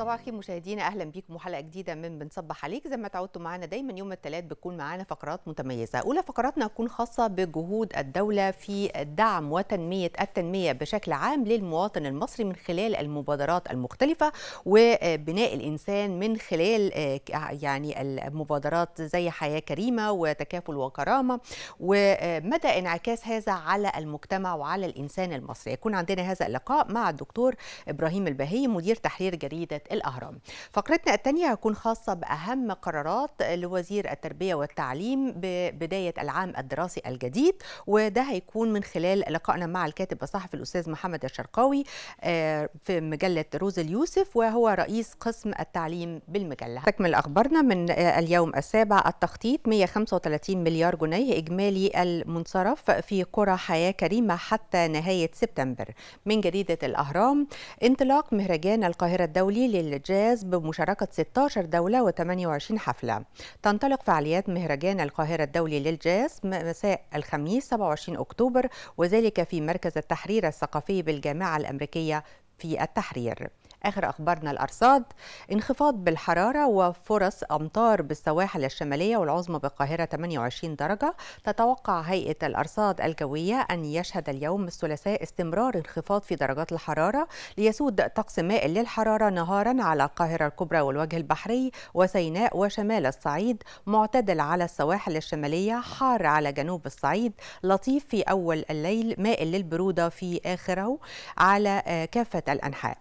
صباح الخير مشاهدينا اهلا بيكم وحلقه جديده من بنصبح عليك زي ما تعودتوا معانا دايما يوم الثلاث بتكون معانا فقرات متميزه اولى فقراتنا هتكون خاصه بجهود الدوله في دعم وتنميه التنميه بشكل عام للمواطن المصري من خلال المبادرات المختلفه وبناء الانسان من خلال آه، يعني المبادرات زي حياه كريمه وتكافل وكرامه ومدى انعكاس هذا على المجتمع وعلى الانسان المصري يكون عندنا هذا اللقاء مع الدكتور ابراهيم البهي مدير تحرير جريده الأهرام فقرتنا الثانية هتكون خاصة بأهم قرارات لوزير التربية والتعليم ببداية العام الدراسي الجديد وده هيكون من خلال لقائنا مع الكاتب الصحفي الأستاذ محمد الشرقاوي آه، في مجلة روز اليوسف وهو رئيس قسم التعليم بالمجلة تكمل أخبارنا من آه، اليوم السابع التخطيط 135 مليار جنيه إجمالي المنصرف في قرى حياة كريمة حتى نهاية سبتمبر من جريدة الأهرام انطلاق مهرجان القاهرة الدولي للجاز بمشاركة 16 دولة و28 حفلة تنطلق فعاليات مهرجان القاهرة الدولي للجاز مساء الخميس 27 أكتوبر وذلك في مركز التحرير الثقافي بالجامعة الأمريكية في التحرير آخر أخبارنا الأرصاد انخفاض بالحرارة وفرص أمطار بالسواحل الشمالية والعظمى بالقاهرة 28 درجة تتوقع هيئة الأرصاد الجوية أن يشهد اليوم الثلاثاء استمرار انخفاض في درجات الحرارة ليسود طقس مائل للحرارة نهارا على القاهرة الكبرى والوجه البحري وسيناء وشمال الصعيد معتدل على السواحل الشمالية حار على جنوب الصعيد لطيف في أول الليل مائل للبرودة في آخره على آه، كافة الأنحاء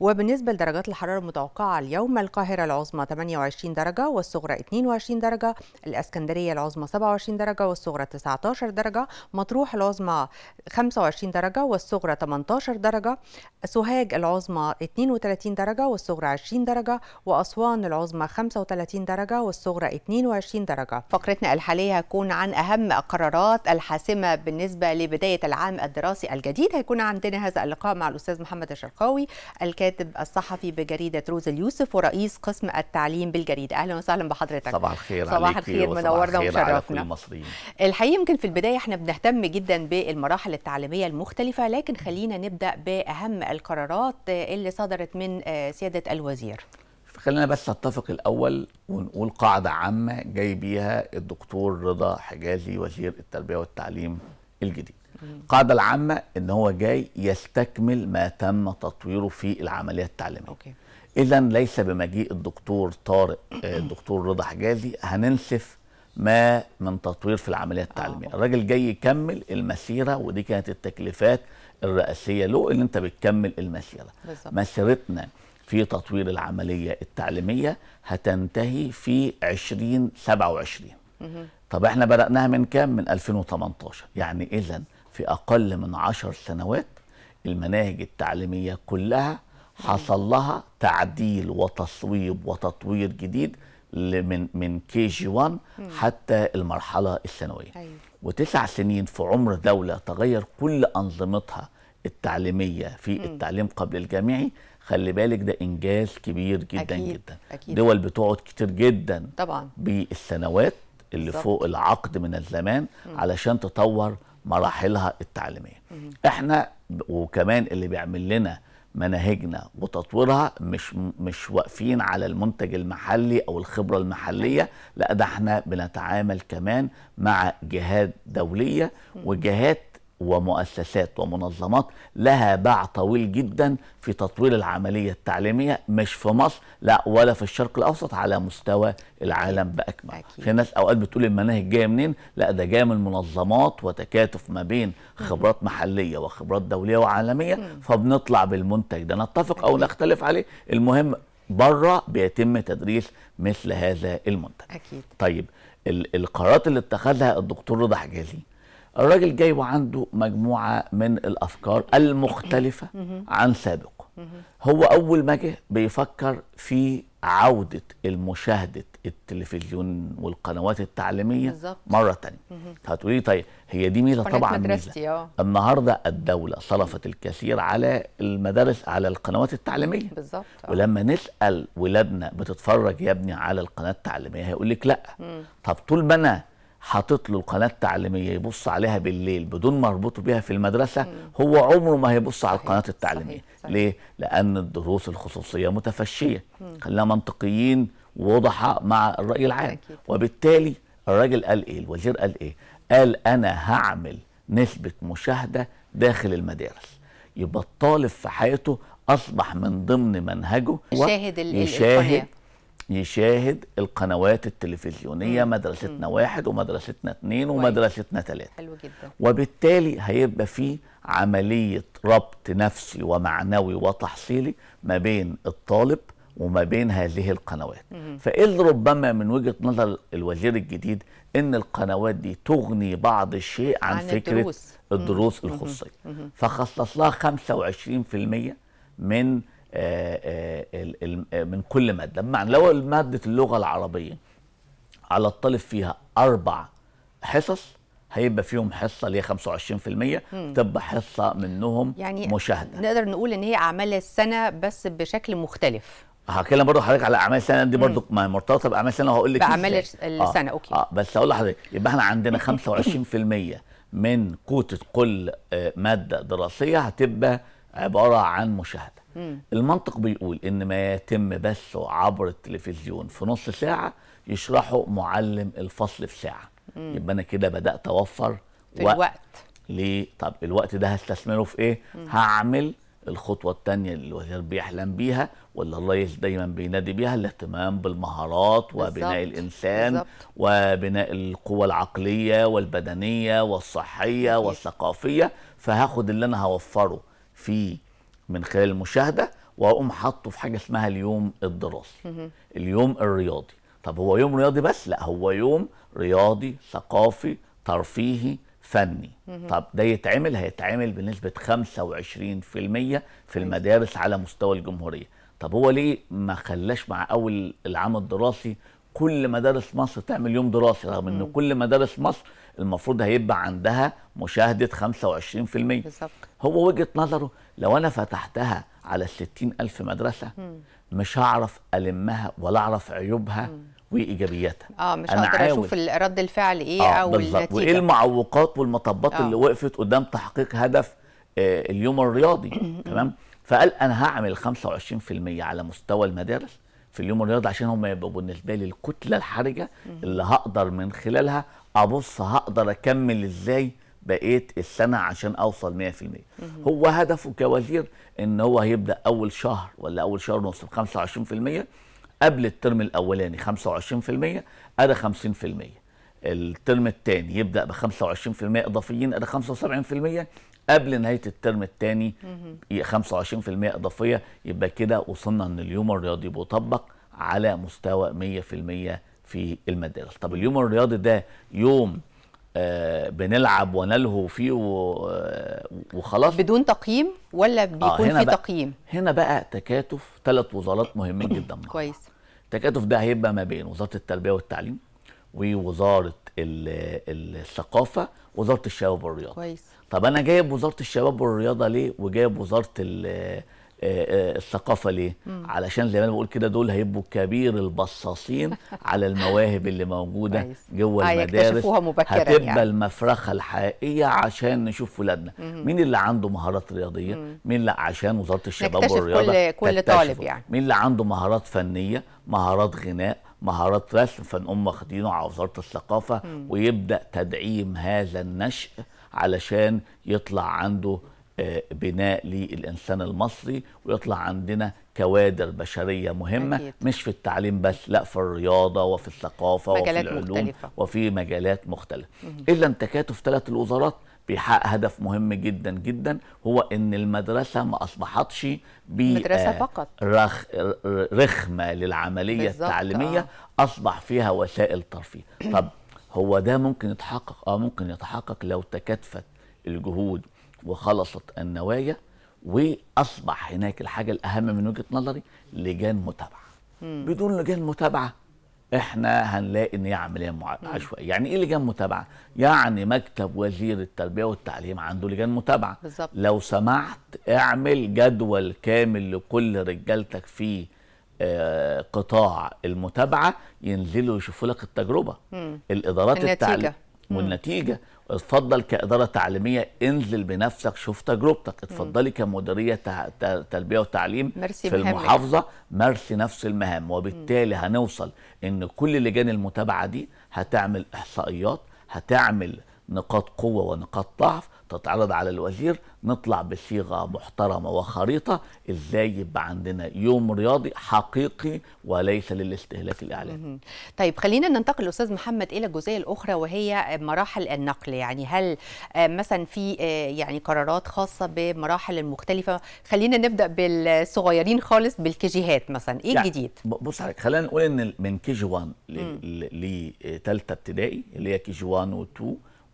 وبالنسبة لدرجات الحرارة المتوقعة اليوم القاهرة العظمى 28 درجة والصغرى 22 درجة الإسكندرية العظمى 27 درجة والصغرى 19 درجة مطروح العظمى 25 درجة والصغرى 18 درجة سوهاج العظمى 32 درجة والصغرى 20 درجة وأسوان العظمى 35 درجة والصغرى 22 درجة فقرتنا الحالية هتكون عن أهم القرارات الحاسمة بالنسبة لبداية العام الدراسي الجديد هيكون عندنا هذا اللقاء مع الأستاذ محمد الشرقاوي الكاتب الصحفي بجريدة روز اليوسف ورئيس قسم التعليم بالجريدة أهلا وسهلا بحضرتك صباح الخير صباح الخير منورنا ومشرفنا الحقيقة يمكن في البداية احنا بنهتم جدا بالمراحل التعليمية المختلفة لكن خلينا نبدأ بأهم القرارات اللي صدرت من آه، سيادة الوزير خلينا بس نتفق الاول ونقول قاعده عامه جاي بيها الدكتور رضا حجازي وزير التربيه والتعليم الجديد القاعده العامه ان هو جاي يستكمل ما تم تطويره في العمليه التعليميه اوكي اذا ليس بمجيء الدكتور طارق الدكتور آه، رضا حجازي هننسف ما من تطوير في العمليه التعليميه آه. الراجل جاي يكمل المسيره ودي كانت التكليفات الرئاسيه له ان انت بتكمل المسيره بالزبط. مسيرتنا في تطوير العمليه التعليميه هتنتهي في 2027 طب احنا بدأناها من كام؟ من 2018 يعني إذا في أقل من عشر سنوات المناهج التعليمية كلها حصل لها تعديل وتصويب وتطوير جديد من من كي جي 1 حتى المرحله الثانويه أيوة. وتسع سنين في عمر دوله تغير كل انظمتها التعليميه في التعليم قبل الجامعي خلي بالك ده انجاز كبير جدا أكيد. جدا أكيد. دول بتقعد كتير جدا طبعا بالسنوات اللي صح. فوق العقد من الزمان علشان تطور مراحلها التعليميه احنا وكمان اللي بيعمل لنا مناهجنا وتطويرها مش مش واقفين على المنتج المحلي او الخبره المحليه لا ده احنا بنتعامل كمان مع جهات دوليه وجهات ومؤسسات ومنظمات لها باع طويل جدا في تطوير العملية التعليمية مش في مصر لا ولا في الشرق الأوسط على مستوى العالم بأكمله في ناس أوقات بتقول المناهج جاية منين لا ده جاية من منظمات وتكاتف ما بين خبرات محلية وخبرات دولية وعالمية فبنطلع بالمنتج ده نتفق أو نختلف عليه المهم بره بيتم تدريس مثل هذا المنتج أكيد. طيب القرارات اللي اتخذها الدكتور رضا حجازي الراجل جاي وعنده مجموعه من الافكار المختلفه عن سابقه هو اول ما جه بيفكر في عوده المشاهده التلفزيون والقنوات التعليميه بالزبط. مره تانية هتقولي طيب هي دي ميزه طبعا ميزه اه. النهارده الدوله صرفت الكثير على المدارس على القنوات التعليميه بالظبط اه. ولما نسال ولادنا بتتفرج يا ابني على القناه التعليميه هيقول لك لا مم. طب طول ما انا حاطط له القناه التعليميه يبص عليها بالليل بدون ما اربطه بيها في المدرسه هو عمره ما هيبص على القناه التعليميه ليه لان الدروس الخصوصيه متفشيه خلينا منطقيين ووضحاء مع الراي العام أكيد. وبالتالي الراجل قال ايه الوزير قال ايه قال انا هعمل نسبه مشاهده داخل المدارس يبقى الطالب في حياته اصبح من ضمن منهجه يشاهد يشاهد يشاهد القنوات التلفزيونيه مم. مدرستنا مم. واحد ومدرستنا اثنين ومدرستنا ثلاثه حلو جدا وبالتالي هيبقى في عمليه ربط نفسي ومعنوي وتحصيلي ما بين الطالب وما بين هذه القنوات فإذ ربما من وجهة نظر الوزير الجديد أن القنوات دي تغني بعض الشيء عن, عن فكرة الدروس, الدروس مم. الخصوصية مم. فخصص لها 25% من آه، آه، من كل ماده بمعنى لو ماده اللغه العربيه على الطالب فيها اربع حصص هيبقى فيهم حصه اللي هي 25% تبقى حصه منهم يعني مشاهده نقدر نقول ان هي اعمال السنه بس بشكل مختلف هتكلم برضه حضرتك على اعمال السنه دي برضه مرتبطه باعمال السنه وهقول لك باعمال السنه آه. اوكي اه بس هقول لحضرتك يبقى احنا عندنا 25% من كوته كل آه، ماده دراسيه هتبقى عباره عن مشاهده مم. المنطق بيقول ان ما يتم بثه عبر التلفزيون في نص ساعه يشرحه معلم الفصل في ساعه مم. يبقى انا كده بدات اوفر في وقت. الوقت ليه طب الوقت ده هستثمره في ايه مم. هعمل الخطوه الثانيه اللي الوزير بيحلم بيها واللي الله دايما بينادي بيها الاهتمام بالمهارات وبناء الانسان بالزبط. وبناء القوه العقليه والبدنيه والصحيه والثقافيه فهاخد اللي انا هوفره في من خلال المشاهده واقوم حاطه في حاجه اسمها اليوم الدراسي اليوم الرياضي طب هو يوم رياضي بس لا هو يوم رياضي ثقافي ترفيهي فني طب ده يتعمل هيتعمل بنسبه 25% في المدارس على مستوى الجمهوريه طب هو ليه ما خلاش مع اول العام الدراسي كل مدارس مصر تعمل يوم دراسي رغم ان كل مدارس مصر المفروض هيبقى عندها مشاهده 25% بالظبط هو وجهه نظره لو انا فتحتها على 60000 مدرسه مش هعرف المها ولا اعرف عيوبها وايجابياتها اه مش أنا هقدر اشوف رد الفعل ايه آه او بالزبط. النتيجه وايه المعوقات والمطبات آه. اللي وقفت قدام تحقيق هدف آه اليوم الرياضي تمام فقال انا هعمل 25% على مستوى المدارس في اليوم الرياضي عشان هم يبقوا بالنسبه لي الكتله الحرجه اللي هقدر من خلالها ابص هقدر اكمل ازاي بقيت السنه عشان اوصل 100% هو هدفه كوزير ان هو هيبدا اول شهر ولا اول شهر ونص ب 25% قبل الترم الاولاني 25% ادى 50% الترم الثاني يبدا ب 25% اضافيين ادى 75% قبل نهايه الترم الثاني 25% اضافيه يبقى كده وصلنا ان اليوم الرياضي بيطبق على مستوى 100% في المدارس طب اليوم الرياضي ده يوم آه بنلعب ونلهو فيه آه، وخلاص بدون تقييم ولا آه، بيكون آه في تقييم هنا بقى تكاتف ثلاث وزارات مهمين جدا كويس التكاتف ده هيبقى ما بين وزاره التربيه والتعليم ووزاره الثقافه وزاره الشباب والرياضه كويس طب انا جايب وزاره الشباب والرياضه ليه وجايب وزاره آه، آه، الثقافه ليه؟ مم. علشان زي ما انا بقول كده دول هيبقوا كبير البصاصين على المواهب اللي موجوده جوه آه، المدارس هتبقى يعني. المفرخه الحقيقيه عشان نشوف ولادنا مين اللي عنده مهارات رياضيه مم. مين لا عشان وزاره الشباب والرياضه كل, كل طالب يعني مين اللي عنده مهارات فنيه مهارات غناء مهارات رسم فنقوم واخدينه على وزاره الثقافه مم. ويبدا تدعيم هذا النشء علشان يطلع عنده آه، بناء للإنسان المصري ويطلع عندنا كوادر بشرية مهمة أكيد. مش في التعليم بس لا في الرياضة وفي الثقافة وفي العلوم مختلفة. وفي مجالات مختلفة إلا أن تكاتف ثلاث الوزارات بيحقق هدف مهم جدا جدا هو ان المدرسه ما اصبحتش مدرسه آه، فقط رخمه للعمليه التعليميه آه. اصبح فيها وسائل ترفيه طب هو ده ممكن يتحقق اه ممكن يتحقق لو تكاتفت الجهود وخلصت النوايا واصبح هناك الحاجه الاهم من وجهه نظري لجان متابعه بدون لجان متابعه احنا هنلاقي ان هي عمليه عشوائيه يعني ايه لجان متابعه يعني مكتب وزير التربيه والتعليم عنده لجان متابعه بالزبط. لو سمحت اعمل جدول كامل لكل رجالتك في آه قطاع المتابعه ينزلوا يشوفوا لك التجربه مم. الادارات التعليم والنتيجه مم. اتفضل كاداره تعليميه انزل بنفسك شوف تجربتك اتفضلي كمديريه تربيه وتعليم مرسي في المحافظه مرسي نفس المهام وبالتالي هنوصل ان كل لجان المتابعه دي هتعمل احصائيات هتعمل نقاط قوه ونقاط ضعف تتعرض على الوزير نطلع بصيغه محترمه وخريطه ازاي يبقى عندنا يوم رياضي حقيقي وليس للاستهلاك الاعلامي. طيب خلينا ننتقل استاذ محمد الى الجزئيه الاخرى وهي مراحل النقل يعني هل آه، مثلا في آه، يعني قرارات خاصه بمراحل المختلفه خلينا نبدا بالصغيرين خالص بالكيجيهات مثلا ايه يعني الجديد؟ بص حضرتك خلينا نقول ان من كيجي 1 لثالثه ابتدائي اللي هي كيجي 1 و2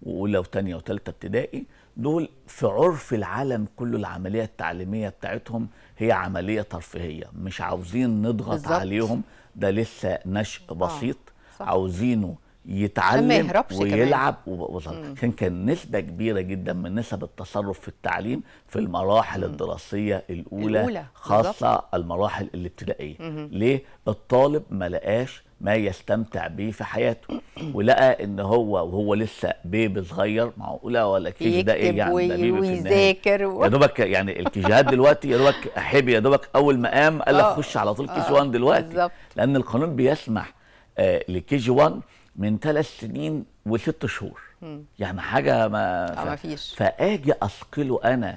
واولى وثانيه وثالثه ابتدائي دول في عرف العالم كله العملية التعليمية بتاعتهم هي عملية ترفيهية مش عاوزين نضغط بالزبط. عليهم ده لسه نشء آه، بسيط آه. عاوزينه يتعلم ويلعب عشان كان نسبة كبيرة جدا من نسب التصرف في التعليم في المراحل مم. الدراسية الأولى, الأولى. خاصة بالزبط. المراحل الابتدائية مم. ليه؟ الطالب ما لقاش ما يستمتع به في حياته ولقى ان هو وهو لسه بيبي صغير معقوله ولا كيش ده ايه يعني ده بيبي في ويذاكر و... يا دوبك يعني الكيجيهات دلوقتي يا دوبك حبي يا دوبك اول ما قام قال لك آه. خش على طول آه. كيجي 1 دلوقتي بالزبط. لان القانون بيسمح آه لكيجي 1 من ثلاث سنين وست شهور يعني حاجه ما, ف... آه، ما فيش فاجي اثقله انا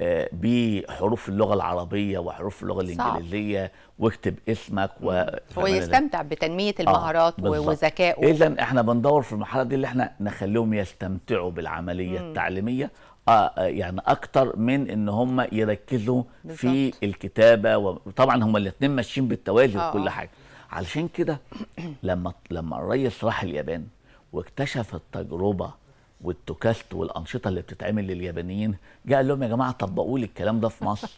آه، بحروف اللغه العربيه وحروف اللغه الانجليزيه واكتب اسمك و ويستمتع بتنميه آه، المهارات آه وذكائه اذا احنا بندور في المرحله دي اللي احنا نخليهم يستمتعوا بالعمليه مم. التعليميه آه, آه، يعني اكتر من ان هم يركزوا بالزبط. في الكتابه وطبعا هم الاثنين ماشيين بالتوازي آه. وكل حاجه علشان كده لما لما الريس راح اليابان واكتشف التجربه والتوكاست والانشطه اللي بتتعمل لليابانيين جه قال لهم يا جماعه طبقوا لي الكلام ده في مصر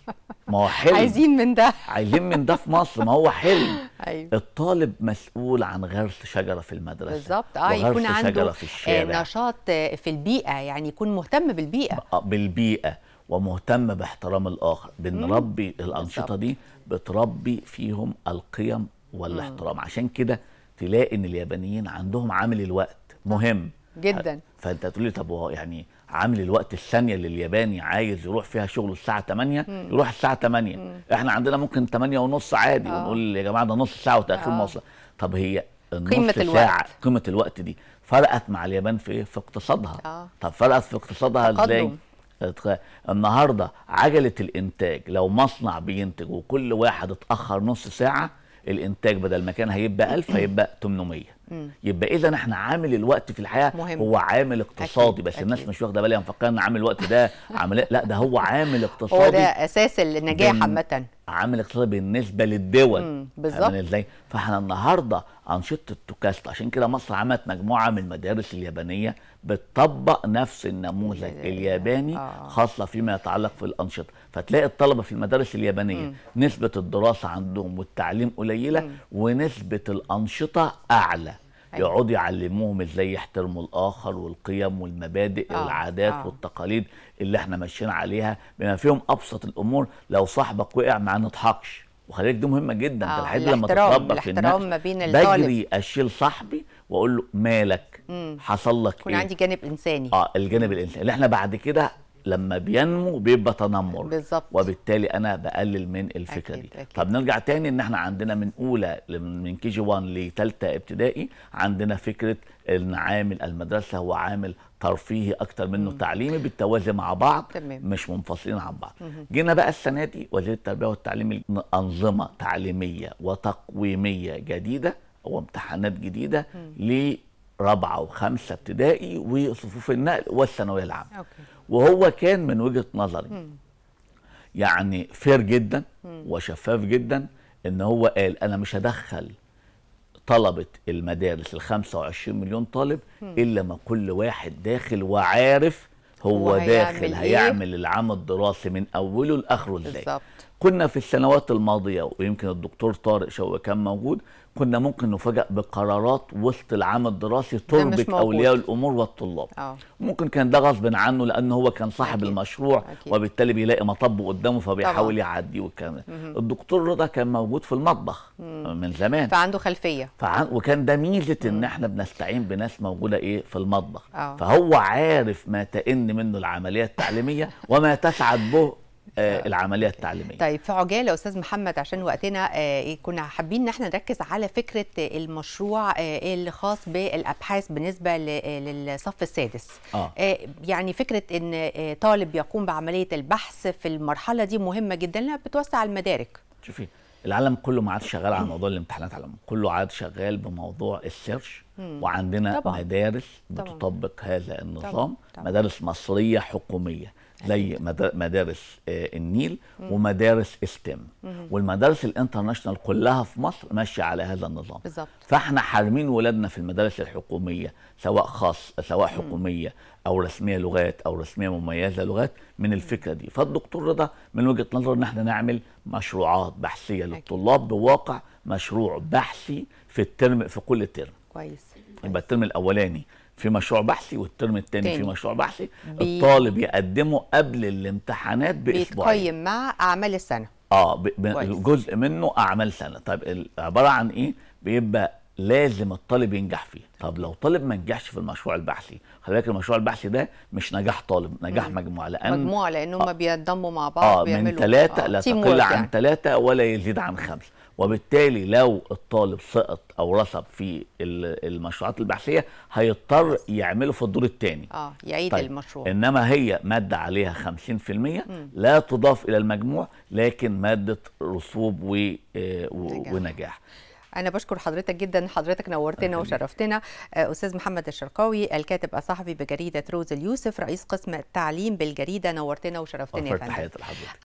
ما هو حلم عايزين من ده عايزين من ده في مصر ما هو حلم أيوة. الطالب مسؤول عن غرس شجره في المدرسه بالظبط اه يكون عنده في الشارع. آه، نشاط آه، في البيئه يعني يكون مهتم بالبيئه آه، بالبيئه ومهتم باحترام الاخر بنربي الانشطه دي بتربي فيهم القيم والاحترام عشان كده تلاقي ان اليابانيين عندهم عامل الوقت مهم جدا فانت تقول لي طب يعني عامل الوقت الثانيه اللي الياباني عايز يروح فيها شغله الساعه 8 مم. يروح الساعه 8 مم. احنا عندنا ممكن 8 ونص عادي آه. ونقول يا جماعه ده نص ساعه وتاخير آه. مواصلات طب هي النص قيمة ساعة الوقت. قيمة الوقت دي فرقت مع اليابان في ايه؟ في اقتصادها آه. طب فرقت في اقتصادها ازاي؟ النهارده عجلة الانتاج لو مصنع بينتج وكل واحد اتأخر نص ساعة الانتاج بدل ما كان هيبقى 1000 هيبقى 800 يبقى اذا احنا عامل الوقت في الحياه مهم. هو عامل اقتصادي بس أكيد. الناس مش واخده بالها مفكره ان عامل الوقت ده عامل إيه؟ لا ده هو عامل اقتصادي هو ده اساس النجاح عامه عامل اقتصادي بالنسبه للدول بالظبط ازاي فاحنا النهارده انشطه التوكاست عشان كده مصر عملت مجموعه من المدارس اليابانيه بتطبق نفس النموذج الياباني آه. خاصه فيما يتعلق في الانشطه فتلاقي الطلبه في المدارس اليابانيه مم. نسبه الدراسه عندهم والتعليم قليله مم. ونسبه الانشطه اعلى أيوة. يقعدوا يعلموهم ازاي يحترموا الاخر والقيم والمبادئ آه. والعادات آه. والتقاليد اللي احنا ماشيين عليها بما فيهم ابسط الامور لو صاحبك وقع ما نضحكش وخلي بالك دي مهمه جدا آه. لحد لما تتربى في الناس ما بين بجري اشيل صاحبي واقول له مالك مم. حصل لك يكون إيه؟ عندي جانب انساني اه الجانب الانساني اللي احنا بعد كده لما بينمو بيبقى تنمر بالظبط وبالتالي انا بقلل من الفكره أكيد دي أكيد. طب نرجع تاني ان احنا عندنا من اولى من كي جي 1 لثالثه ابتدائي عندنا فكره ان عامل المدرسه هو عامل ترفيهي اكتر منه مم. تعليمي بالتوازي مع بعض تمام. مش منفصلين عن بعض مم. جينا بقى السنه دي وزير التربيه والتعليم انظمه تعليميه وتقويميه جديده وامتحانات جديده لرابعه وخمسه ابتدائي وصفوف النقل والثانويه العامه وهو كان من وجهه نظري يعني فير جدا وشفاف جدا ان هو قال انا مش هدخل طلبه المدارس ال 25 مليون طالب الا ما كل واحد داخل وعارف هو, داخل إيه. هيعمل, العام الدراسي من اوله لاخره ازاي كنا في السنوات الماضيه ويمكن الدكتور طارق شوقي كان موجود كنا ممكن نفاجئ بقرارات وسط العام الدراسي تربك أولياء الأمور والطلاب أوه. ممكن كان ده غصب عنه لأن هو كان صاحب أكيد. المشروع أكيد. وبالتالي بيلاقي مطب قدامه فبيحاول يعدي والكلام الدكتور رضا كان موجود في المطبخ مم. من زمان فعنده خلفية فعن... وكان ده ميزة مم. إن إحنا بنستعين بناس موجودة إيه في المطبخ أوه. فهو عارف ما تئن منه العملية التعليمية وما تسعد به آه، العمليه التعليميه طيب في عجاله استاذ محمد عشان وقتنا آه، كنا حابين ان احنا نركز على فكره المشروع آه، الخاص بالابحاث بالنسبه للصف السادس آه. يعني فكره ان طالب يقوم بعمليه البحث في المرحله دي مهمه جدا لانها بتوسع المدارك شوفي العالم كله ما عادش شغال على موضوع الامتحانات على كله عاد شغال بموضوع السيرش وعندنا طبعا. مدارس بتطبق طبعا. هذا النظام طبعا. طبعا. مدارس مصريه حكوميه زي مدارس آه، النيل ومدارس استم والمدارس الانترناشونال كلها في مصر ماشيه على هذا النظام بالزبط. فاحنا حارمين ولادنا في المدارس الحكوميه سواء خاص سواء حكوميه او رسميه لغات او رسميه مميزه لغات من الفكره دي فالدكتور رضا من وجهه نظره ان احنا نعمل مشروعات بحثيه للطلاب بواقع مشروع بحثي في الترم في كل ترم كويس يبقى الترم الاولاني في مشروع بحثي والترم الثاني في مشروع بحثي بي... الطالب يقدمه قبل الامتحانات باسبوعين بيتقيم مع اعمال السنه اه ب... ب... جزء منه اعمال سنه طيب عباره عن ايه بيبقى لازم الطالب ينجح فيه طب لو طالب ما نجحش في المشروع البحثي خلي بالك المشروع البحثي ده مش نجاح طالب نجاح مم. مجموعه لان مجموعه لان هم آه بيتضموا مع بعض آه بيعملوا من ثلاثه آه لا تقل عن ثلاثه يعني. ولا يزيد عن خمسه وبالتالي لو الطالب سقط او رسب في المشروعات البحثيه هيضطر يعمله في الدور الثاني اه يعيد طيب. المشروع انما هي ماده عليها 50% لا تضاف الى المجموع لكن ماده رسوب و... آه، و... ونجاح. ونجاح. انا بشكر حضرتك جدا حضرتك نورتنا وشرفتنا آه، استاذ محمد الشرقاوي الكاتب الصحفي بجريده روز اليوسف رئيس قسم التعليم بالجريده نورتنا وشرفتنا يا فندم